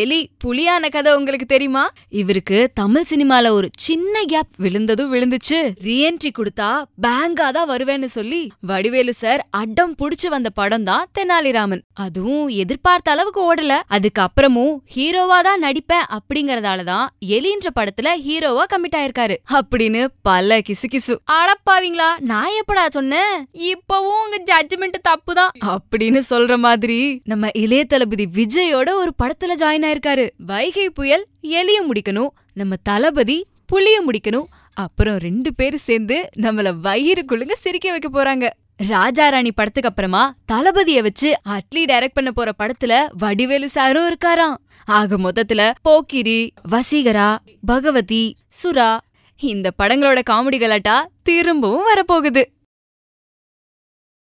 எலி புலியான கதை உங்களுக்கு தெரியுமா இவருக்கு தமிழ் சினிமால ஒரு சின்ன கேப் விழுந்ததும் விழுந்துச்சு ரீஎன்ட்ரி கொடுத்தா பேங்கா தான் வருவேன்னு சொல்லி வடிவேலு சார் அடம் புடிச்சு வந்த படம் தான் தெனாலிராமன் அதுவும் எதிர்பார்த்த அளவுக்கு ஓடல அதுக்கப்புறமும் ஹீரோவா தான் நடிப்பேன் அப்படிங்கறதால தான் எலின்ற படத்துல ஹீரோவா கமிட் ஆயிருக்காரு அப்படின்னு பல கிசு கிசு அடப்பாவீங்களா நான் எப்படா சொன்னேன் இப்பவும் உங்க ஜட்ஜ்மெண்ட் தப்பு தான் அப்படின்னு சொல்ற மாதிரி நம்ம இளைய தளபதி விஜயோட ஒரு படத்துல ஜாயின் ஜாயின் ஆயிருக்காரு வைகை புயல் எலிய முடிக்கணும் நம்ம தளபதி புளிய முடிக்கணும் அப்புறம் ரெண்டு பேரும் சேர்ந்து நம்மள வயிறு குழுங்க சிரிக்க வைக்க போறாங்க ராஜா ராணி படத்துக்கு அப்புறமா தளபதிய வச்சு அட்லி டைரக்ட் பண்ண போற படத்துல வடிவேலு சாரும் இருக்காராம் ஆக மொத்தத்துல போக்கிரி வசீகரா பகவதி சுரா இந்த படங்களோட காமெடி கலாட்டா திரும்பவும் வரப்போகுது